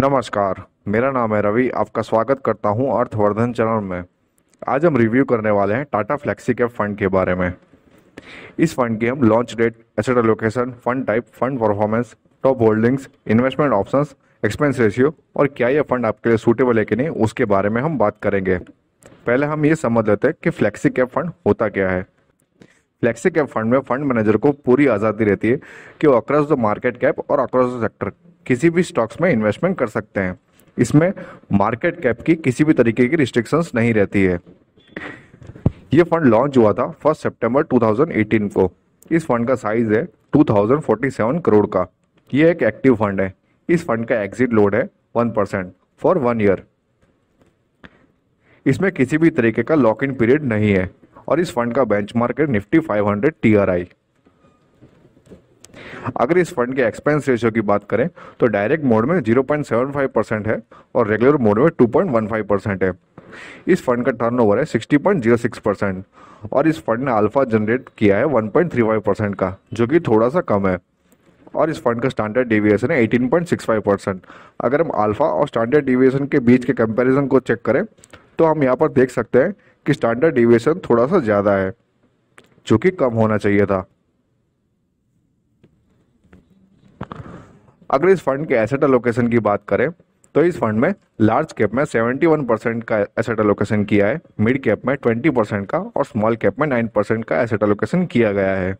नमस्कार मेरा नाम है रवि आपका स्वागत करता हूं अर्थवर्धन चैनल में आज हम रिव्यू करने वाले हैं टाटा फ्लेक्सी कैप फंड के बारे में इस फंड की हम launch date asset allocation fund type fund performance top holdings investment options expense ratio और क्या यह फंड आपके लिए सूटेबल है कि नहीं उसके बारे में हम बात करेंगे पहले हम ये समझ लेते हैं कि फ्लेक्सी कैप फंड होता क्या है फ्लेक्सी कैप फंड में फंड मैनेजर को पूरी आज़ादी रहती है कि वो अक्रॉस द मार्केट कैप और अक्रॉस द सेक्टर किसी भी स्टॉक्स में इन्वेस्टमेंट कर सकते हैं इसमें मार्केट कैप की किसी भी तरीके की रिस्ट्रिक्शंस नहीं रहती है ये फंड लॉन्च हुआ था फर्स्ट सितंबर 2018 को इस फंड का साइज है 2047 करोड़ का ये एक एक्टिव फंड है इस फंड का एग्जिट लोड है one percent for one year इसमें किसी भी तरीके का लॉक इन पीरियड नहीं है और इस फंड का बेंचमार्क है निफ्टी 500 टीआरआई अगर इस फंड के एक्सपेंस रेशियो की बात करें तो डायरेक्ट मोड में 0.75 परसेंट है और रेगुलर मोड में 2.15 परसेंट है इस फंड का टर्नओवर है 60.06 परसेंट और इस फंड ने अल्फा जनरेट किया है 1.35 परसेंट का जो कि थोड़ा सा कम है और इस फंड का स्टैंडर्ड डेविएशन है eighteen point six five percent अगर हम अल्फा और स्टैंडर्ड डेविएशन के बीच के कंपैरिजन को चेक करें तो हम यहाँ पर देख सकते हैं कि स्टैंडर्ड डेविएशन थोड़ा सा ज़्यादा है जो कि कम होना चाहिए था अगर इस फंड के एसेट एलोकेशन की बात करें तो इस फंड में लार्ज कैप में 71 परसेंट का एसेट एलोकेशन किया है मिड कैप में 20 परसेंट का और स्मॉल कैप में 9 परसेंट का एसेट एलोकेशन किया गया है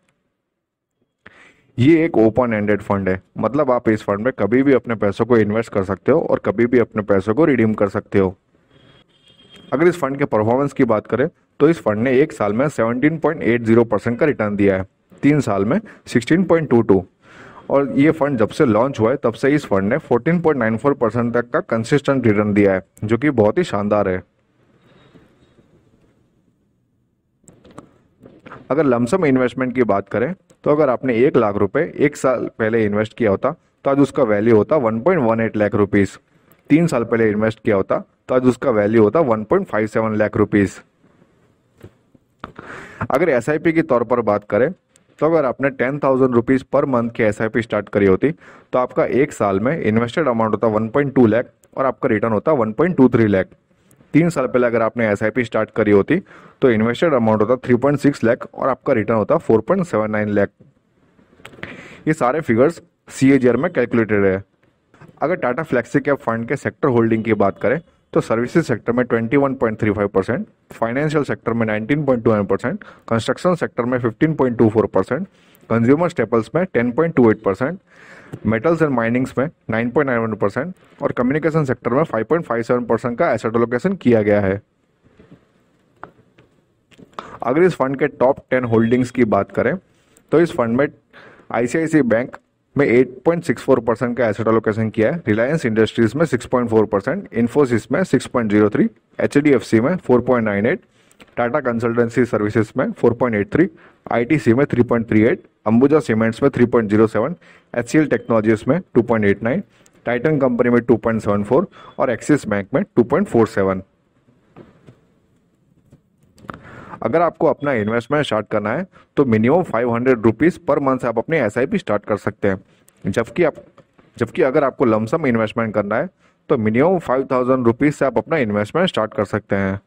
ये एक ओपन एंडेड फंड है मतलब आप इस फंड में कभी भी अपने पैसों को इन्वेस्ट कर सकते हो और कभी भी अपने पैसों को रिडीम कर सकते हो अगर इस फंड के परफॉर्मेंस की बात करें तो इस फंड ने एक साल में 17.80 परसेंट का रिटर्न दिया है तीन साल में 16.22 और ये फंड जब से लॉन्च हुआ है तब से इस फंड ने 14.94 परसेंट तक का कंसिस्टेंट रिटर्न दिया है जो कि बहुत ही शानदार है अगर लमसम इन्वेस्टमेंट की बात करें तो अगर आपने एक लाख रुपए एक साल पहले इन्वेस्ट किया होता तो आज उसका वैल्यू होता 1.18 लाख रुपीज़ तीन साल पहले इन्वेस्ट किया होता तो आज उसका वैल्यू होता 1.57 लाख रुपीज़ अगर एस के तौर पर बात करें तो अगर आपने ten thousand rupees per month की एस स्टार्ट करी होती तो आपका एक साल में इन्वेस्टेड अमाउंट होता वन पॉइंट टू लैख और आपका रिटर्न होता one point two three lakh तीन साल पहले अगर आपने एस स्टार्ट करी होती तो इन्वेस्टेड अमाउंट होता थ्री पॉइंट सिक्स लैख और आपका रिटर्न होता four point seven nine lakh ये सारे फिगर्स सी में कैलकुलेटेड है अगर टाटा फ्लैक्सी कैप फंड के सेक्टर होल्डिंग की बात करें तो सर्विसेज सेक्टर में 21.35 परसेंट फाइनेंशियल सेक्टर में 19.29 परसेंट कंस्ट्रक्शन सेक्टर में 15.24 परसेंट कंज्यूमर स्टेपल्स में 10.28 परसेंट मेटल्स एंड माइनिंग्स में 9.91 परसेंट और कम्युनिकेशन सेक्टर में 5.57 परसेंट का एसेट एलोकेशन किया गया है अगर इस फंड के टॉप टेन होल्डिंग्स की बात करें तो इस फंड में आईसीआईसी बैंक में 8.64 परसेंट का एसेट एलोकेशन किया है रिलायंस इंडस्ट्रीज में 6.4 परसेंट इन्फोसिस में 6.03 सी में 4.98 टाटा कंसल्टेंसी सर्विसेज में 4.83 आईटीसी में 3.38 अंबुजा सीमेंट्स में 3.07 एल टेक्नोलॉजीज में 2.89 टाइटन कंपनी में 2.74 और एक्सिस बैंक में 2.47 अगर आपको अपना इन्वेस्टमेंट स्टार्ट करना है तो minimum five hundred rupees per month आप अपने एस स्टार्ट कर सकते हैं जबकि आप जबकि अगर आपको लमसम इन्वेस्टमेंट करना है तो मिनिमम फाइव थाउजेंड रुपीज़ से आप अपना इन्वेस्टमेंट स्टार्ट कर सकते हैं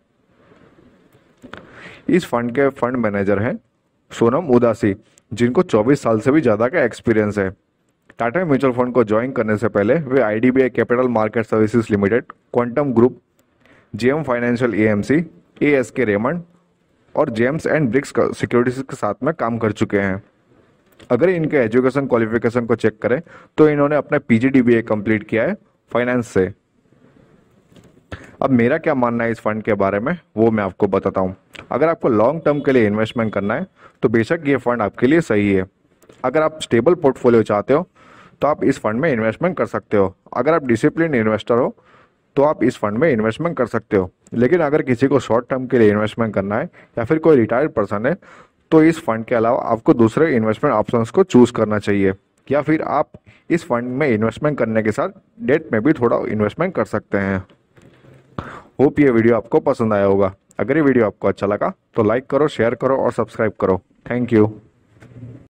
इस फंड के फंड मैनेजर हैं सोनम उदासी जिनको 24 साल से भी ज़्यादा का एक्सपीरियंस है टाटा म्यूचुअल फंड को ज्वाइन करने से पहले वे I capital market services limited quantum group GM financial AMC ASK Raymond और जेम्स एंड ब्रिक्स सिक्योरिटीज के साथ में काम कर चुके हैं अगर इनके एजुकेशन क्वालिफिकेशन को चेक करें तो इन्होंने अपना पीजी डी कंप्लीट किया है फाइनेंस से अब मेरा क्या मानना है इस फंड के बारे में वो मैं आपको बताता हूँ अगर आपको लॉन्ग टर्म के लिए इन्वेस्टमेंट करना है तो बेशक ये फंड आपके लिए सही है अगर आप स्टेबल पोर्टफोलियो चाहते हो तो आप इस फंड में इन्वेस्टमेंट कर सकते हो अगर आप डिसिप्लिन इन्वेस्टर हो तो आप इस फंड में इन्वेस्टमेंट कर सकते हो लेकिन अगर किसी को शॉर्ट टर्म के लिए इन्वेस्टमेंट करना है या फिर कोई रिटायर्ड पर्सन है तो इस फंड के अलावा आपको दूसरे इन्वेस्टमेंट ऑप्शंस को चूज करना चाहिए या फिर आप इस फंड में इन्वेस्टमेंट करने के साथ डेट में भी थोड़ा इन्वेस्टमेंट कर सकते हैं होप ये वीडियो आपको पसंद आया होगा अगर ये वीडियो आपको अच्छा लगा तो लाइक करो शेयर करो और सब्सक्राइब करो थैंक यू